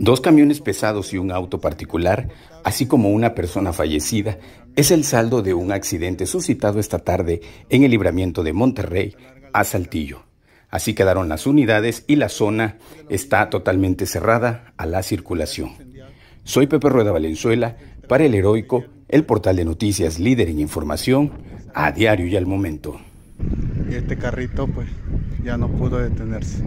Dos camiones pesados y un auto particular, así como una persona fallecida, es el saldo de un accidente suscitado esta tarde en el libramiento de Monterrey a Saltillo. Así quedaron las unidades y la zona está totalmente cerrada a la circulación. Soy Pepe Rueda Valenzuela para El Heroico, el portal de noticias líder en información, a diario y al momento. este carrito pues ya no pudo detenerse.